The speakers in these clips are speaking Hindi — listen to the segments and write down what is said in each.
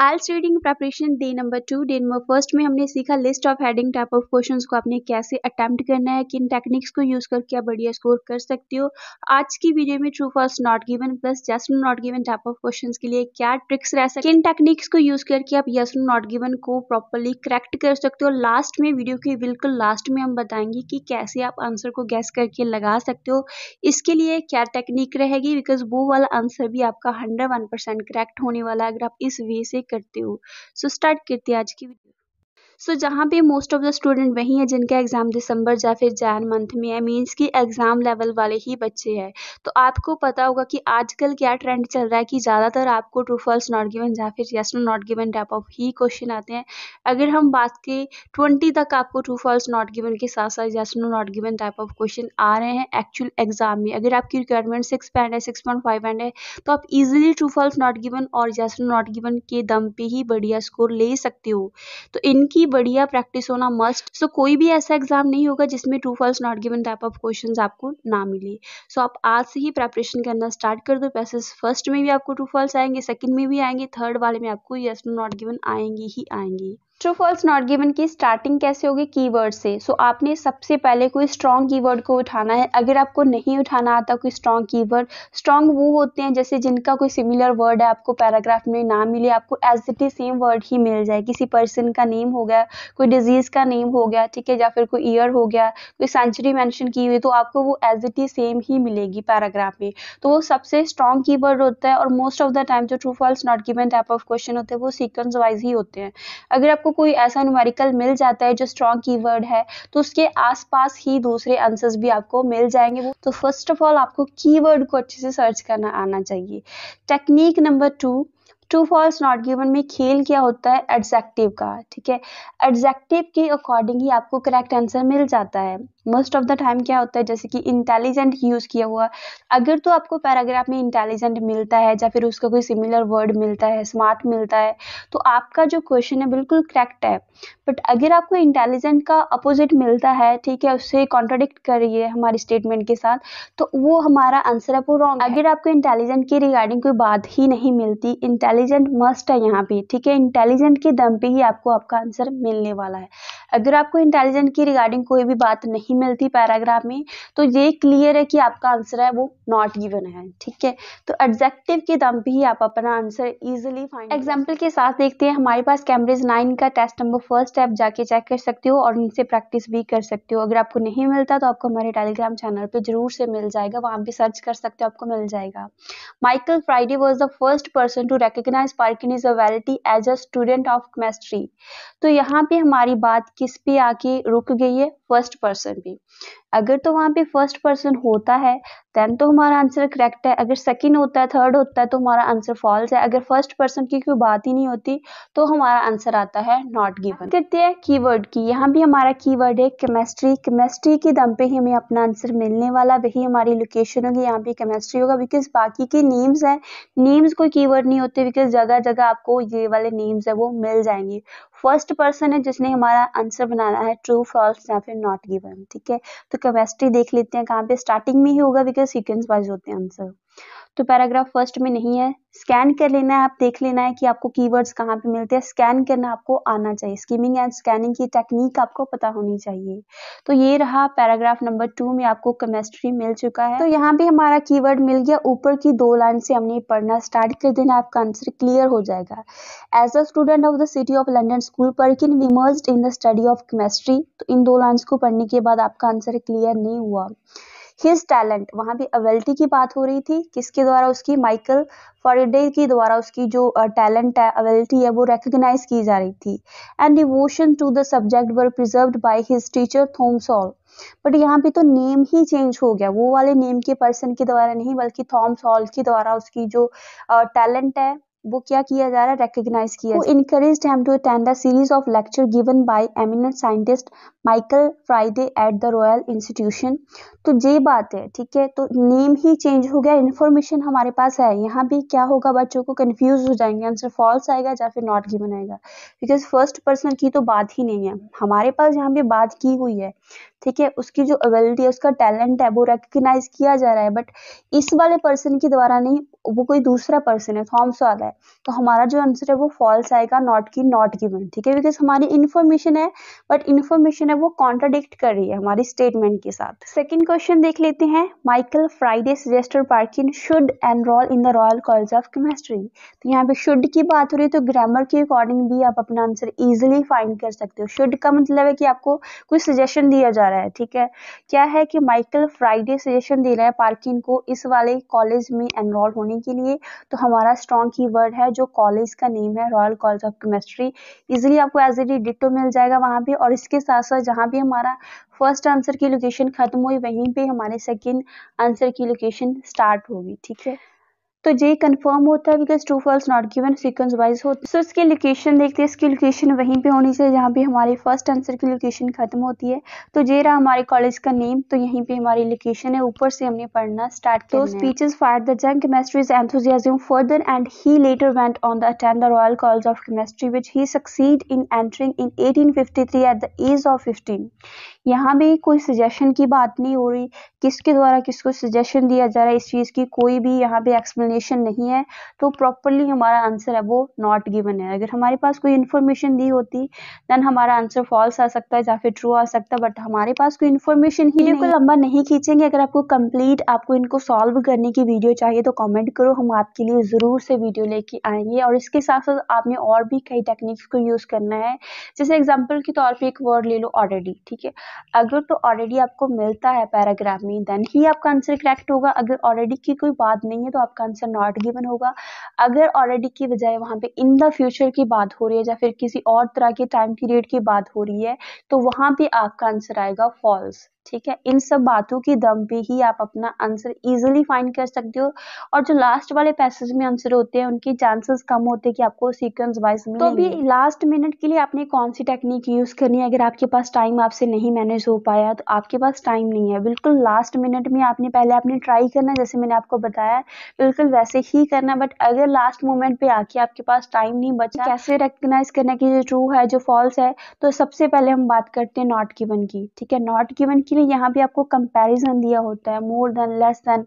आल्स reading preparation day number two day number first में हमने सीखा list of heading type of question को आपने कैसे अटैम्प्ट करना है किन टेक्निक्स को यूज करके आप बढ़िया स्कोर कर सकते हो आज की वीडियो में true false not given plus just not given type of question के लिए क्या ट्रिक्स रह सकते किन टेक्निक्स को यूज करके आप यस नॉट गिवन को प्रॉपरली करेक्ट कर सकते हो लास्ट में वीडियो के बिल्कुल लास्ट में हम बताएंगे कि कैसे आप आंसर को गैस करके लगा सकते हो इसके लिए क्या टेक्निक रहेगी बिकॉज वो वाला आंसर भी आपका हंड्रेड करेक्ट होने वाला है अगर आप इस वे से करती हूँ सो स्टार्ट करती आज की वीडियो सो so, जहाँ पे मोस्ट ऑफ द स्टूडेंट वही हैं जिनका एग्ज़ाम दिसंबर या फिर जैन मंथ में है मीन्स कि एग्ज़ाम लेवल वाले ही बच्चे हैं तो आपको पता होगा कि आजकल क्या ट्रेंड चल रहा है कि ज़्यादातर आपको ट्रू फॉल्स नॉट गिवन या फिर yes not given type of ही क्वेश्चन आते हैं अगर हम बात करें ट्वेंटी तक आपको ट्रू फॉल्स नॉट गिवन के साथ साथ yes not given type of question आ रहे हैं एक्चुअल एग्ज़ाम में अगर आपकी रिक्वायरमेंट सिक्स पॉइंट है सिक्स पॉइंट फाइव एंड है तो आप easily true false not given और यस नॉट गिवन के दम पे ही बढ़िया स्कोर ले सकते हो तो इनकी बढ़िया प्रैक्टिस होना मस्ट सो so, कोई भी ऐसा एग्जाम नहीं होगा जिसमें true false not given type of question आपको ना मिले सो so, आप आज से ही प्रेपरेशन करना स्टार्ट कर दो पैसेज फर्स्ट में भी आपको ट्रू फॉल्स आएंगे सेकंड में भी आएंगे थर्ड वाले में आपको यस नॉट गिवन आएंगे ही आएंगे ट्रू फॉल्स नॉट गिवन की स्टार्टिंग कैसे होगी कीवर्ड से सो so, आपने सबसे पहले कोई स्ट्रॉन्ग कीवर्ड को उठाना है अगर आपको नहीं उठाना आता कोई स्ट्रॉन्ग कीवर्ड स्ट्रॉन्ग वो होते हैं जैसे जिनका कोई सिमिलर वर्ड है आपको पैराग्राफ में ना मिले आपको as it is same word ही मिल जाए किसी पर्सन का नेम हो गया कोई डिजीज़ का नेम हो गया ठीक है या फिर कोई ईयर हो गया कोई सेंचुरी मैंशन की हुई तो आपको वो एज इट इज सेम ही मिलेगी पैराग्राफ में तो वो सबसे स्ट्रॉन्ग की होता है और मोस्ट ऑफ द टाइम जो true false not given type of question होते हैं वो सीक्वेंस वाइज ही होते हैं अगर आपको कोई ऐसा न्यूमेरिकल मिल जाता है जो स्ट्रॉन्ग की है तो उसके आसपास ही दूसरे आंसर्स भी आपको मिल जाएंगे तो फर्स्ट ऑफ ऑल आपको कीवर्ड को अच्छे से सर्च करना आना चाहिए technique number two true false not given में खेल क्या होता है एडजेक्टिव का ठीक है एडजेक्टिव के अकॉर्डिंग ही आपको करेक्ट आंसर मिल जाता है मोस्ट ऑफ द टाइम क्या होता है जैसे कि इंटेलिजेंट यूज़ किया हुआ अगर तो आपको पैराग्राफ में इंटेलिजेंट मिलता है या फिर उसका कोई सिमिलर वर्ड मिलता है स्मार्ट मिलता है तो आपका जो क्वेश्चन है बिल्कुल करेक्ट है बट अगर आपको इंटेलिजेंट का अपोजिट मिलता है ठीक है उससे कॉन्ट्रोडिक्ट करिए हमारे स्टेटमेंट के साथ तो वो हमारा आंसर है वो रॉन्ग अगर आपको इंटेलिजेंट की रिगार्डिंग कोई बात ही नहीं मिलती इंटेलिजेंट मस्ट है यहाँ पे ठीक है इंटेलिजेंट के दम पे ही आपको आपका आंसर मिलने वाला है अगर आपको इंटेलिजेंट की रिगार्डिंग कोई भी बात नहीं मिलती पैराग्राफ में तो ये क्लियर है कि आपका आंसर है वो नॉट गिवन है ठीक है तो एडजेक्टिव के दम भी आप अपना आंसर इजिली फाइंड एग्जाम्पल के साथ देखते हैं हमारे पास कैम्ब्रिज नाइन का टेस्ट नंबर फर्स्ट है आप जाके चेक कर सकते हो और उनसे प्रैक्टिस भी कर सकते हो अगर आपको नहीं मिलता तो आपको हमारे टेलीग्राम चैनल पर जरूर से मिल जाएगा वहाँ भी सर्च कर सकते हो आपको मिल जाएगा Michael Faraday was the first person to Perkin recognise Perkin's as a student of chemistry तो यहाँ पे हमारी बात की किस पे आके रुक गई है फर्स्ट पर्सन पे अगर तो वहां पे फर्स्ट पर्सन होता है देन तो हमारा आंसर करेक्ट है अगर सेकंड होता है थर्ड होता है तो हमारा आंसर फॉल्स है अगर फर्स्ट पर्सन की कोई बात ही नहीं होती तो हमारा आंसर आता है नॉट गिवन करते हैं कीवर्ड की यहाँ भी हमारा कीवर्ड है केमेस्ट्री केमेस्ट्री के दम पे ही हमें अपना आंसर मिलने वाला वही हमारी लोकेशन होगी यहाँ पे केमेस्ट्री होगा बिकॉज बाकी के नेम्स है नेम्स कोई की नहीं होते बिकॉज जगह जगह आपको ये वाले नेम्स है वो मिल जाएंगे फर्स्ट पर्सन है जिसने हमारा आंसर बनाना है ट्रू फॉल्स या फिर नॉट गिवन ठीक है तो कैपेसिटी देख लेते हैं कहाँ पे स्टार्टिंग में ही होगा बिकॉज सीक्वेंस वाइज होते हैं आंसर तो पैराग्राफ फर्स्ट में नहीं है स्कैन कर लेना है आप देख लेना है कि आपको कीवर्ड्स कहाँ पे मिलते हैं स्कैन करना आपको आना चाहिए स्कीमिंग एंड स्कैनिंग की टेक्निक आपको पता होनी चाहिए तो ये रहा पैराग्राफ नंबर टू में आपको केमिस्ट्री मिल चुका है तो यहाँ भी हमारा कीवर्ड मिल गया ऊपर की दो लाइन से हमने पढ़ना स्टार्ट कर देना आपका आंसर क्लियर हो जाएगा as a student of the City of London School Perkin immerse in the study of chemistry तो इन दो लाइन्स को पढ़ने के बाद आपका आंसर क्लियर नहीं हुआ हिज टैलेंट वहां भी अवेल्टी की बात हो रही थी किसके द्वारा उसकी माइकल फॉरडे के द्वारा उसकी जो टैलेंट है अवेल्टी है वो रिकग्नाइज की जा रही थी and devotion to the subject were preserve by his teacher Thomas Hall but यहाँ पे तो नेम ही चेंज हो गया वो वाले नेम के पर्सन के द्वारा नहीं बल्कि थॉम्स हॉल के द्वारा उसकी जो टैलेंट है वो क्या किया जा रहा है रिकग्नाइज किया encourage him to attend the series of lecture given by eminent scientist Michael Faraday at the Royal Institution तो ये बात है ठीक है तो नेम ही चेंज हो गया इन्फॉर्मेशन हमारे पास है यहाँ भी क्या होगा बच्चों को कन्फ्यूज हो जाएंगे आंसर फॉल्स आएगा या फिर नॉट गिवन आएगा बिकॉज फर्स्ट पर्सन की तो बात ही नहीं है हमारे पास यहाँ पे बात की हुई है ठीक है उसकी जो अबिलिटी है उसका टैलेंट है वो रिकग्नाइज किया जा रहा है बट इस वाले पर्सन के द्वारा नहीं वो कोई दूसरा पर्सन है थॉम्स तो वाला है तो हमारा जो आंसर है वो फॉल्स आएगा नॉट की नॉट गिवन ठीक है बिकॉज हमारी इन्फॉर्मेशन है बट इन्फॉर्मेशन है वो कॉन्ट्राडिक्ट कर रही है हमारी स्टेटमेंट के साथ सेकेंड क्वेश्चन देख लेते हैं माइकल फ्राइडे सजेस्टर Perkin should enrol in the Royal College of chemistry तो यहाँ पे शुड की बात हो रही है तो ग्रामर के अकॉर्डिंग भी आप अपना आंसर इजिली फाइंड कर सकते हो शुड का मतलब है कि आपको कोई सजेशन दिया जा रहा है रहा है ठीक है क्या है कि माइकल फ्राइडे सजेशन दे रहा है पार्किन को इस वाले कॉलेज में एनरोल होने के लिए तो हमारा स्ट्रॉन्ग की वर्ड है जो कॉलेज का नेम है Royal College of Chemistry easily आपको एज ए डिटो मिल जाएगा वहां पर और इसके साथ साथ जहाँ भी हमारा फर्स्ट आंसर की लोकेशन खत्म हुई वहीं पे हमारे सेकेंड आंसर की लोकेशन स्टार्ट होगी ठीक है तो जे कंफर्म होता है because true false not given sequence wise होता सो इसकी लोकेशन देखते हैं इसकी लोकेशन वहीं पे होनी चाहिए जहाँ पे हमारे फर्स्ट आंसर की लोकेशन खत्म होती है तो जे रहा हमारे कॉलेज का नेम तो यहीं पे हमारी लोकेशन है ऊपर से हमने पढ़ना स्टार्ट तो speeches fire the young chemistry's enthusiasm further and he later went on the attend the Royal College of Chemistry which he succeed in entering in 1853 at the age of fifteen यहाँ भी कोई सजेशन की बात नहीं हो रही किसके द्वारा किसको सजेशन दिया जा रहा है इस चीज़ की कोई भी यहाँ पे एक्सप्लेन एक्सप्लेनेशन नहीं है तो प्रॉपरली हमारा आंसर है वो नॉट गिवन है अगर हमारे पास कोई इन्फॉर्मेशन दी होती देन हमारा आंसर फॉल्स आ सकता है या फिर ट्रू आ सकता है बट हमारे पास कोई इन्फॉर्मेशन ही नहीं लंबा नहीं खींचेंगे अगर आपको कंप्लीट आपको इनको सॉल्व करने की वीडियो चाहिए तो कॉमेंट करो हम आपके लिए ज़रूर से वीडियो लेके आएंगे और इसके साथ साथ आपने और भी कई टेक्निक्स को यूज़ करना है जैसे एग्जाम्पल के तौर पर एक वर्ड ले लो ऑलरेडी ठीक है अगर तो ऑलरेडी आपको मिलता है पैराग्राफ में देन ही आपका आंसर करेक्ट होगा अगर ऑलरेडी की कोई बात नहीं है तो आपका आंसर आंसर नॉट गिवन होगा अगर ऑलरेडी की बजाय वहां पे इन द फ्यूचर की बात हो रही है या फिर किसी और तरह के टाइम पीरियड की बात हो रही है तो वहां पे आपका आंसर आएगा फॉल्स ठीक है इन सब बातों की दम पे ही आप अपना आंसर इजीली फाइंड कर सकते हो और जो लास्ट वाले पैसेज में आंसर होते हैं उनके चांसेस कम होते हैं कि आपको सीक्वेंस वाइज मिले तो भी लास्ट मिनट के लिए आपने कौन सी टेक्निक यूज करनी है अगर आपके पास टाइम आपसे नहीं मैनेज हो पाया तो आपके पास टाइम नहीं है बिल्कुल लास्ट मिनट में आपने पहले आपने ट्राई करना जैसे मैंने आपको बताया बिल्कुल वैसे ही करना बट अगर लास्ट मोमेंट पे आके आपके पास टाइम नहीं बचा तो कैसे रिकग्नाइज करना की जो ट्रू है जो फॉल्स है तो सबसे पहले हम बात करते हैं नॉट गिवन की ठीक है नॉट गिवन की इसीलिए यहाँ पे आपको कंपैरिजन दिया होता है मोर देन लेस देन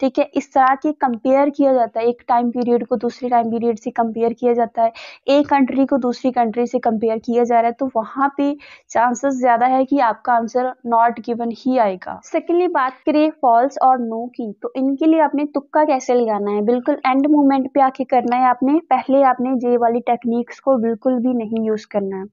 ठीक है इस तरह की कंपेयर किया जाता है एक टाइम पीरियड को दूसरे टाइम पीरियड से कंपेयर किया जाता है एक कंट्री को दूसरी कंट्री से कंपेयर किया जा रहा है तो वहां पे चांसेस ज़्यादा है कि आपका आंसर नॉट गिवन ही आएगा सेकेंडली बात करिए फॉल्स और नो की तो इनके लिए आपने तुक्का कैसे लगाना है बिल्कुल एंड मोमेंट पे आके करना है आपने पहले आपने जे वाली टेक्निक्स को बिल्कुल भी नहीं यूज़ करना है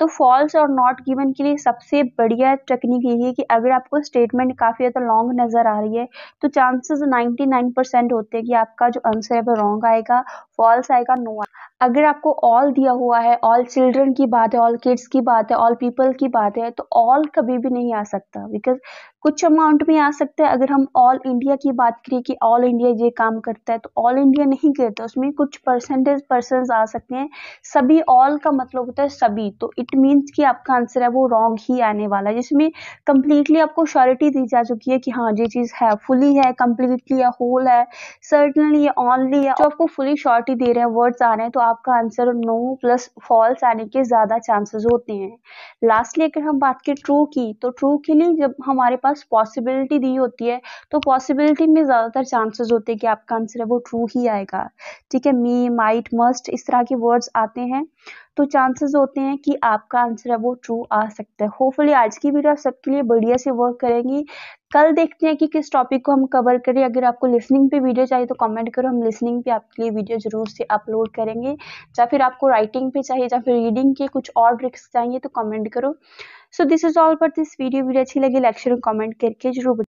तो फॉल्स और नॉट गिवन के लिए सबसे बढ़िया टेक्निक यही है कि अगर आपको स्टेटमेंट काफ़ी ज़्यादा लॉन्ग नज़र आ रही है तो चांसेस 99 परसेंट होते हैं कि आपका जो आंसर है वो रॉन्ग आएगा फॉल्स आएगा नो no अगर आपको ऑल दिया हुआ है ऑल चिल्ड्रन की बात है ऑल किड्स की बात है ऑल पीपल की बात है तो ऑल कभी भी नहीं आ सकता बिकॉज कुछ अमाउंट में आ सकता है अगर हम ऑल इंडिया की बात करें कि ऑल इंडिया ये काम करता है तो ऑल इंडिया नहीं करता उसमें कुछ परसेंटेज पर्सन आ सकते हैं सभी ऑल का मतलब होता है सभी तो इट मीन्स कि आपका आंसर है वो रॉन्ग ही आने वाला है जिसमें कम्प्लीटली आपको श्योरिटी दी जा चुकी है कि हाँ ये चीज़ है फुली है कम्प्लीटली है होल है सर्टनली ऑनली है जो आपको फुली श्योरिटी दे रहे हैं वर्ड्स आ रहे हैं तो आपका आंसर नो प्लस फॉल्स आने के ज़्यादा चांसेस होते हैं लास्टली अगर हम बात करें ट्रू की तो ट्रू के लिए जब हमारे पास पॉसिबिलिटी दी होती है तो पॉसिबिलिटी में ज़्यादातर चांसेस होते हैं कि आपका आंसर है वो ट्रू ही आएगा ठीक है मी माइट मस्ट इस तरह के वर्ड्स आते हैं तो चांसेस होते हैं कि आपका आंसर है वो ट्रू आ सकता है होपफुली आज की वीडियो आप सबके लिए बढ़िया से वर्क करेंगी कल देखते हैं कि किस टॉपिक को हम कवर करें अगर आपको लिसनिंग पे वीडियो चाहिए तो कमेंट करो हम लिसनिंग पे आपके लिए वीडियो जरूर से अपलोड करेंगे या फिर आपको राइटिंग पे चाहिए या फिर रीडिंग के कुछ और ट्रिक्स चाहिए तो कमेंट करो so this is all for this video video अच्छी लगी लेक्चर में कमेंट करके जरूर